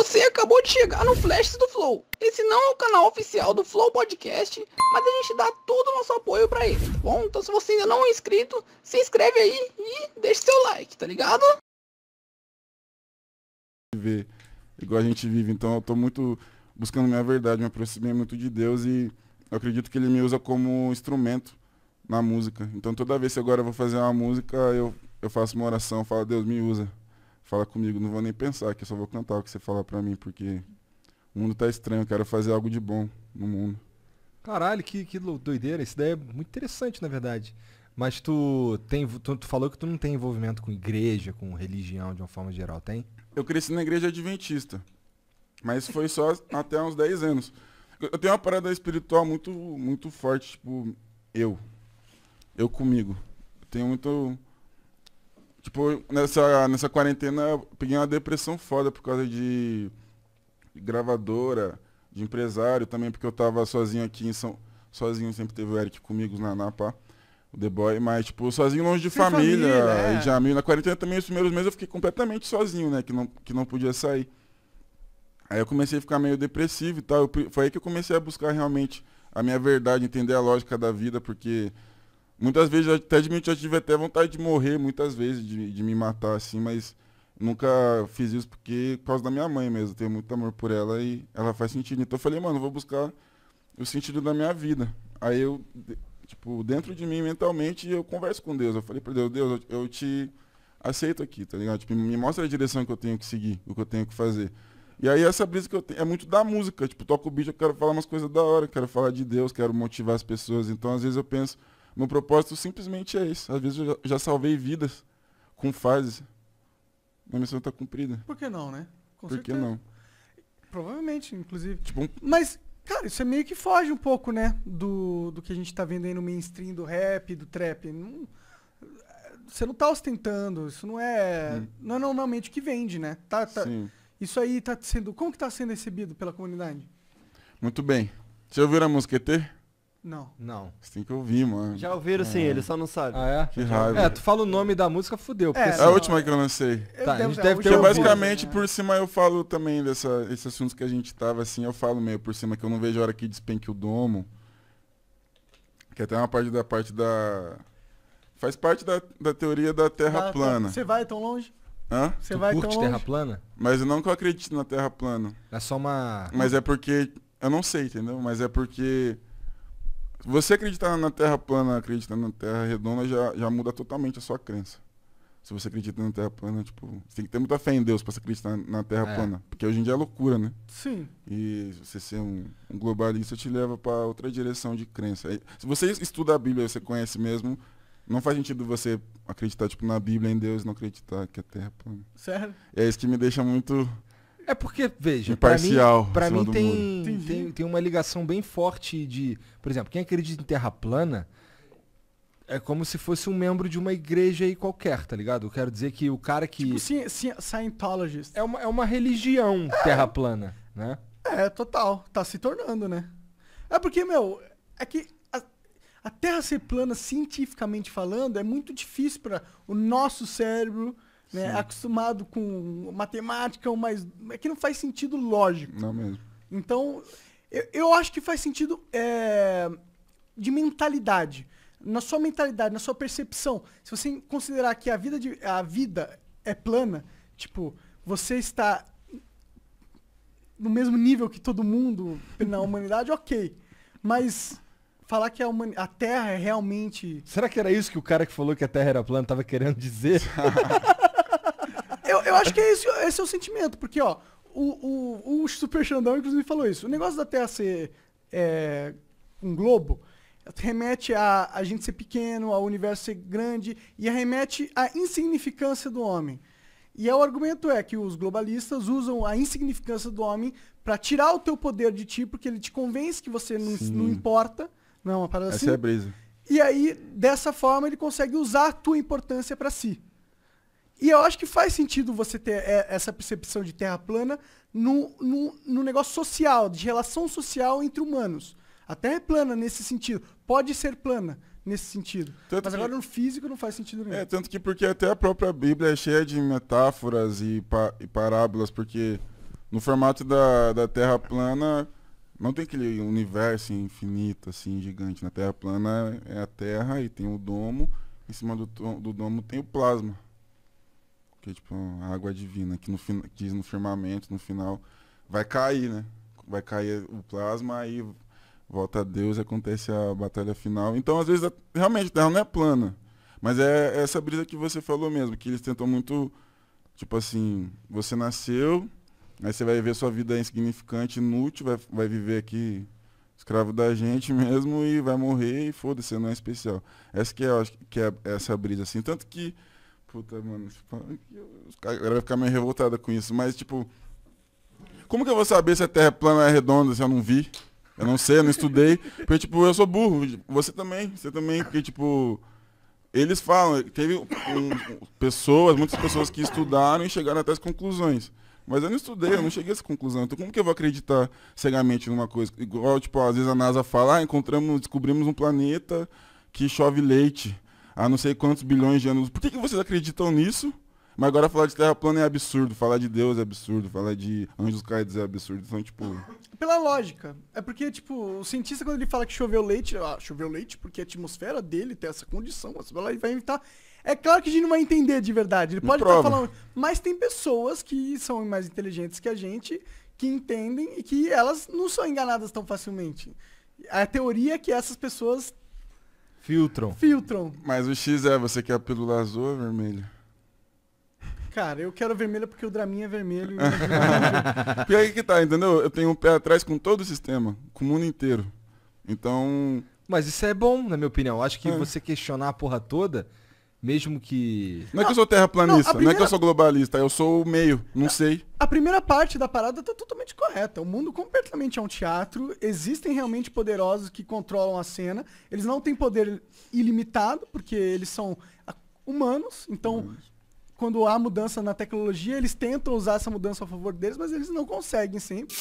Você acabou de chegar no Flash do Flow. Esse não é o canal oficial do Flow Podcast, mas a gente dá todo o nosso apoio para ele, tá bom? Então se você ainda não é inscrito, se inscreve aí e deixa seu like, tá ligado? Viver igual a gente vive, então eu tô muito buscando minha verdade, me aproximei muito de Deus e eu acredito que ele me usa como instrumento na música. Então toda vez que agora eu vou fazer uma música, eu, eu faço uma oração, eu falo, Deus me usa fala comigo, não vou nem pensar, que eu só vou cantar o que você fala pra mim, porque o mundo tá estranho, eu quero fazer algo de bom no mundo. Caralho, que, que doideira, essa daí é muito interessante, na verdade. Mas tu, tem, tu, tu falou que tu não tem envolvimento com igreja, com religião de uma forma geral, tem? Eu cresci na igreja adventista, mas foi só até uns 10 anos. Eu tenho uma parada espiritual muito, muito forte, tipo, eu. Eu comigo. Eu tenho muito Tipo, nessa, nessa quarentena eu peguei uma depressão foda por causa de gravadora, de empresário também, porque eu tava sozinho aqui em São. Sozinho sempre teve o Eric comigo na Napa, o The Boy, mas tipo, sozinho longe de Sem família, família é. de amigo. Na quarentena também, os primeiros meses eu fiquei completamente sozinho, né? Que não, que não podia sair. Aí eu comecei a ficar meio depressivo e tal. Eu, foi aí que eu comecei a buscar realmente a minha verdade, entender a lógica da vida, porque Muitas vezes, até admito, já tive até vontade de morrer, muitas vezes, de, de me matar, assim, mas nunca fiz isso porque por causa da minha mãe mesmo. tenho muito amor por ela e ela faz sentido. Então eu falei, mano, eu vou buscar o sentido da minha vida. Aí eu, tipo, dentro de mim, mentalmente, eu converso com Deus. Eu falei pra Deus, Deus, eu te aceito aqui, tá ligado? Tipo, me mostra a direção que eu tenho que seguir, o que eu tenho que fazer. E aí essa brisa que eu tenho é muito da música. Tipo, toco o beat, eu quero falar umas coisas da hora, quero falar de Deus, quero motivar as pessoas. Então, às vezes eu penso, meu propósito simplesmente é isso. Às vezes eu já, salvei vidas com fase. Minha missão está cumprida. Por que não, né? Com Por certeza. que não? Provavelmente, inclusive. Tipo um... Mas, cara, isso é meio que foge um pouco, né? Do, do que a gente está vendo aí no mainstream do rap, do trap. Não, você não está ostentando. Isso não é. Hum. Não é normalmente que vende, né? Tá, tá, Sim. Isso aí tá sendo. Como que tá sendo recebido pela comunidade? Muito bem. Você ouviu a música ET? Não. Não. Você tem que ouvir, mano. Já ouviram sim, é. ele, só não sabe. Ah, é? Que raiva. É, tu fala o nome da música, fudeu. É, é a última que eu lancei. tá, a gente deve ter Porque ouvido, basicamente, né? por cima, eu falo também dessa, esse assunto que a gente tava, assim, eu falo meio por cima, que eu não vejo a hora que despenque o domo. Que é até uma parte da parte da... Faz parte da, da teoria da Terra plana. Você vai tão longe? Hã? Você vai curte tão longe? Terra plana? Mas eu não que eu acredito na Terra plana. É só uma... Mas é porque... Eu não sei, entendeu? Mas é porque... Você acreditar na Terra plana, acreditar na Terra redonda, já, já muda totalmente a sua crença. Se você acredita na Terra plana, tipo, você tem que ter muita fé em Deus pra você acreditar na Terra é. plana. Porque hoje em dia é loucura, né? Sim. E você ser um, um globalista te leva para outra direção de crença. se você estuda a Bíblia, você conhece mesmo, não faz sentido você acreditar, tipo, na Bíblia, em Deus, e não acreditar que a Terra é plana. Certo. É isso que me deixa muito é porque, veja, Imparcial, mim, pra mim tem, tem, tem, uma ligação bem forte de. Por exemplo, quem acredita em terra plana é como se fosse um membro de uma igreja aí qualquer, tá ligado? Eu quero dizer que o cara que. Tipo, Scientologist. É uma, é uma religião é. terra plana, né? É, total. Tá se tornando, né? É porque, meu, é que a Terra ser plana, cientificamente falando, é muito difícil para o nosso cérebro né? acostumado com matemática, mas é que não faz sentido lógico. Não mesmo. Então, eu, eu acho que faz sentido é, de mentalidade. Na sua mentalidade, na sua percepção, se você considerar que a vida, de, a vida é plana, tipo, você está no mesmo nível que todo mundo na humanidade, ok. Mas falar que a, human... a Terra é realmente. Será que era isso que o cara que falou que a Terra era plana estava querendo dizer? eu acho que é esse, esse é o sentimento, porque, ó, o, o, o Super Xandão, inclusive, falou isso. O negócio da Terra ser é, um globo remete a a gente ser pequeno, ao universo ser grande, e remete à insignificância do homem. E é o argumento é que os globalistas usam a insignificância do homem para tirar o teu poder de ti, porque ele te convence que você não, não importa. Não é uma parada Essa assim. é a brisa. E aí, dessa forma, ele consegue usar a tua importância para si. E eu acho que faz sentido você ter é, essa percepção de terra plana no, no, no negócio social, de relação social entre humanos. A terra é plana nesse sentido. Pode ser plana nesse sentido. Tanto Mas agora no físico não faz sentido nenhum. É, tanto que porque até a própria Bíblia é cheia de metáforas e, pa, e parábolas, porque no formato da, da Terra plana não tem aquele universo infinito, assim, gigante. Na Terra plana é a Terra e tem o domo, em cima do, do domo tem o plasma que tipo, a água divina, que, no, que diz no firmamento, no final, vai cair, né? Vai cair o plasma, aí volta a Deus, acontece a batalha final. Então, às vezes, realmente, a Terra não é plana. Mas é, é essa brisa que você falou mesmo, que eles tentam muito, tipo assim, você nasceu, aí você vai ver sua vida insignificante, inútil, vai, vai viver aqui escravo da gente mesmo e vai morrer e foda-se, não é especial. Essa que é, que é essa brisa, assim. Tanto que puta, mano, tipo, os caras vão ficar meio revoltada com isso, mas tipo. Como que eu vou saber se a Terra é plana ou é redonda se eu não vi? Eu não sei, eu não estudei. Porque, tipo, eu sou burro. Você também, você também, porque, tipo. Eles falam, teve um, pessoas, muitas pessoas que estudaram e chegaram até as conclusões. Mas eu não estudei, eu não cheguei a essa conclusão. Então como que eu vou acreditar cegamente numa coisa? Igual, tipo, às vezes a NASA fala, ah, encontramos, descobrimos um planeta que chove leite há não sei quantos bilhões de anos. Por que, que vocês acreditam nisso? Mas agora falar de terra plana é absurdo, falar de Deus é absurdo, falar de anjos caídos é absurdo. Então, tipo. Pela lógica. É porque, tipo, o cientista, quando ele fala que choveu leite, ah, choveu leite porque a atmosfera dele tem essa condição, ela vai inventar. É claro que a gente não vai entender de verdade. Ele pode estar tá falando. Mas tem pessoas que são mais inteligentes que a gente, que entendem e que elas não são enganadas tão facilmente. A teoria é que essas pessoas filtram, filtram. Mas o X é, você quer a pílula azul ou vermelha? Cara, eu quero vermelha porque o Draminha é vermelho. e é aí que tá, entendeu? Eu tenho um pé atrás com todo o sistema, com o mundo inteiro. Então... Mas isso é bom, na minha opinião. Acho que é. você questionar a porra toda mesmo que. Não, não é que eu sou terraplanista, não, primeira... não é que eu sou globalista, eu sou o meio, não a, sei. A primeira parte da parada tá totalmente correta. O mundo completamente é um teatro, existem realmente poderosos que controlam a cena, eles não têm poder ilimitado, porque eles são ah, humanos, então. Quando há mudança na tecnologia, eles tentam usar essa mudança a favor deles, mas eles não conseguem sempre.